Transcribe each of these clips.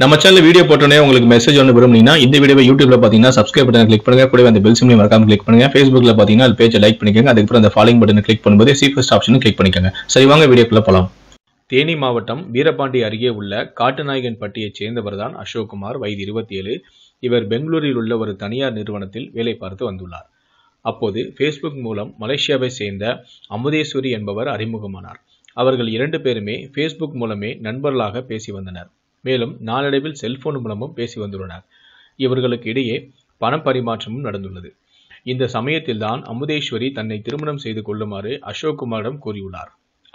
நம்ம channel video போட்டோன்னே உங்களுக்கு மெசேஜ் ஒன்று விரும்புனீங்கன்னா இந்த வீடியோ யூடியூப்ல பார்த்தீங்கன்னா சப்ஸ்கிரைப் பட்டன் கிளிக் பண்ணுங்க கூட அந்த பெல் சிம்லையும் மறக்காம கிளிக் பண்ணுங்க ஃபேஸ்புக்ல பார்த்தீங்கன்னா அது பேஜை லைக் பண்ணிக்கோங்க அதுக்கப்புறம் அந்த ஃபாலோயிங் பட்டன் கிளிக் பண்ணும்போது சீஃபஸ்ட் ஆப்ஷன் கிளிக் பண்ணிக்கோங்க சரி வாங்க வீடியோக்குள்ள போகலாம் தேனி மாவட்டம் வீரபாண்டி அருகே உள்ள காட்டுநாயகன் பட்டியைச் சேர்ந்தவர் தான் அசோக்குமார் வயது இருபத்தி ஏழு இவர் பெங்களூரில் உள்ள ஒரு தனியார் நிறுவனத்தில் வேலை பார்த்து வந்துள்ளார் அப்போது ஃபேஸ்புக் மூலம் மலேசியாவை சேர்ந்த அமுதேஸ்வரி என்பவர் அறிமுகமானார் அவர்கள் இரண்டு பேருமே ஃபேஸ்புக் மூலமே நண்பர்களாக பேசி வந்தனர் மேலும் நாளடைவில் செல்போன் மூலமும் பேசி வந்துள்ளனர் இவர்களுக்கு இடையே பணம் பரிமாற்றமும் நடந்துள்ளது இந்த சமயத்தில்தான் அமுதேஸ்வரி தன்னை திருமணம் செய்து கொள்ளுமாறு அசோக் குமாரிடம் கூறியுள்ளார்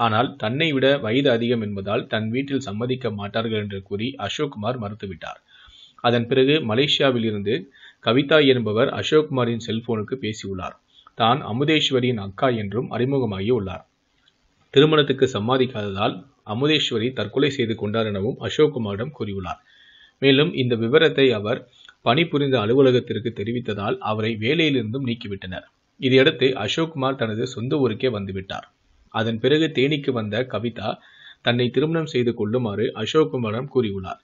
ஆனால் தன்னை விட வயது அதிகம் என்பதால் தன் வீட்டில் சம்மதிக்க மாட்டார்கள் என்று கூறி அசோக்குமார் மறுத்துவிட்டார் அதன் பிறகு மலேசியாவில் இருந்து கவிதா என்பவர் அசோக்குமாரின் செல்போனுக்கு பேசியுள்ளார் தான் அமுதேஸ்வரியின் அக்கா என்றும் அறிமுகமாகி உள்ளார் திருமணத்துக்கு சம்மதிக்காததால் அமுதேஸ்வரி தற்கொலை செய்து கொண்டார் எனவும் அசோக்குமாரிடம் கூறியுள்ளார் மேலும் இந்த விவரத்தை அவர் பணிபுரிந்த அலுவலகத்திற்கு தெரிவித்ததால் அவரை வேலையிலிருந்தும் நீக்கிவிட்டனர் இதையடுத்து அசோக்குமார் தனது சொந்த ஊருக்கே வந்துவிட்டார் அதன் பிறகு தேனிக்கு வந்த கவிதா தன்னை திருமணம் செய்து கொள்ளுமாறு அசோக்குமாரிடம் கூறியுள்ளார்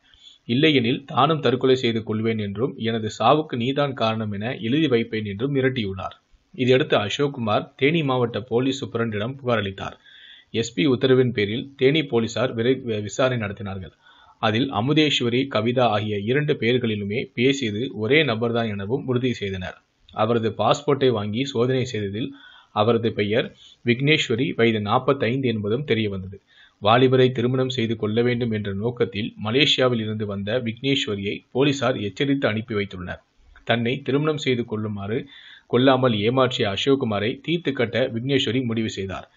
இல்லையெனில் தானும் தற்கொலை செய்து கொள்வேன் என்றும் எனது சாவுக்கு நீதான் காரணம் என எழுதி வைப்பேன் என்றும் மிரட்டியுள்ளார் இதையடுத்து அசோக்குமார் தேனி மாவட்ட போலீஸ் சூப்பரண்டிடம் புகாரளித்தார் எஸ்பி உத்தரவின் பேரில் தேனி போலீசார் விசாரணை நடத்தினார்கள் அதில் அமுதேஸ்வரி கவிதா ஆகிய இரண்டு பெயர்களிலுமே பேசியது ஒரே நபர்தான் எனவும் உறுதி செய்தனர் அவரது பாஸ்போர்ட்டை வாங்கி சோதனை செய்ததில் அவரது பெயர் விக்னேஸ்வரி வயது நாற்பத்தைந்து என்பதும் தெரியவந்தது வாலிபரை திருமணம் செய்து கொள்ள வேண்டும் என்ற நோக்கத்தில் மலேசியாவில் இருந்து வந்த விக்னேஸ்வரியை போலீசார் எச்சரித்து அனுப்பி வைத்துள்ளனர் தன்னை திருமணம் செய்து கொள்ளுமாறு கொள்ளாமல் ஏமாற்றிய அசோக்குமாரை தீர்த்து கட்ட விக்னேஸ்வரி முடிவு செய்தார்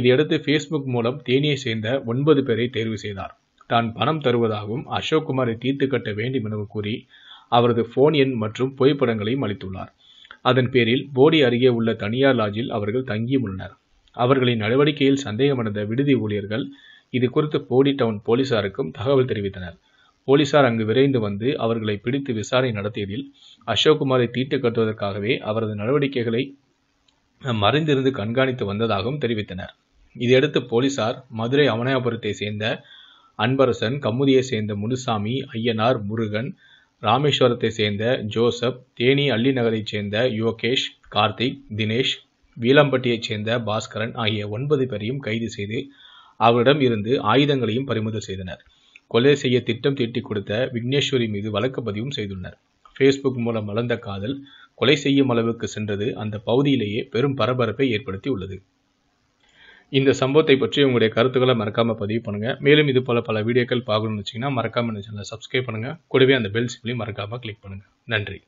இதையடுத்து ஃபேஸ்புக் மூலம் தேனியை சேர்ந்த ஒன்பது பேரை தேர்வு செய்தார் தான் பணம் தருவதாகவும் அசோக்குமாரை தீர்த்து கட்ட வேண்டும் எனவும் கூறி அவரது போன் எண் மற்றும் புகைப்படங்களையும் அளித்துள்ளார் அதன் பேரில் போடி அருகே உள்ள தனியார் லாட்ஜில் அவர்கள் தங்கியுள்ளனர் அவர்களின் நடவடிக்கையில் சந்தேகமடைந்த விடுதி ஊழியர்கள் இது குறித்து போடி டவுன் போலீசாருக்கும் தகவல் தெரிவித்தனர் போலீசார் அங்கு விரைந்து வந்து அவர்களை பிடித்து விசாரணை நடத்தியதில் அசோக்குமாரை தீட்டு கட்டுவதற்காகவே அவரது நடவடிக்கைகளை மறைந்திருந்து கண்காணித்து வந்ததாகவும் தெரிவித்தனர் இதையடுத்து போலீசார் மதுரை அவனயபுரத்தை சேர்ந்த அன்பரசன் கம்முதியை சேர்ந்த முனுசாமி ஐயனார் முருகன் ராமேஸ்வரத்தை சேர்ந்த ஜோசப் தேனி அள்ளிநகரைச் சேர்ந்த யோகேஷ் கார்த்திக் தினேஷ் வீலம்பட்டியைச் சேர்ந்த பாஸ்கரன் ஆகிய ஒன்பது பேரையும் கைது செய்து அவரிடம் இருந்து ஆயுதங்களையும் பறிமுதல் செய்தனர் கொலை செய்ய திட்டம் தீட்டி கொடுத்த விக்னேஸ்வரி மீது வழக்கு பதிவும் செய்துள்ளனர் ஃபேஸ்புக் மூலம் வளர்ந்த காதல் கொலை செய்யும் அளவுக்கு சென்றது அந்த பகுதியிலேயே பெரும் பரபரப்பை ஏற்படுத்தி உள்ளது இந்த சம்பவத்தை பற்றி உங்களுடைய கருத்துக்களை மறக்காமல் பதிவு பண்ணுங்கள் மேலும் இது போல் பல வீடியோக்கள் பார்க்கணும்னு வச்சிங்கன்னா மறக்காமல் இந்த சேனலை சப்ஸ்கிரைப் பண்ணுங்கள் கூடவே அந்த பெல் சிப்லையும் மறக்காமல் கிளிக் பண்ணுங்கள் நன்றி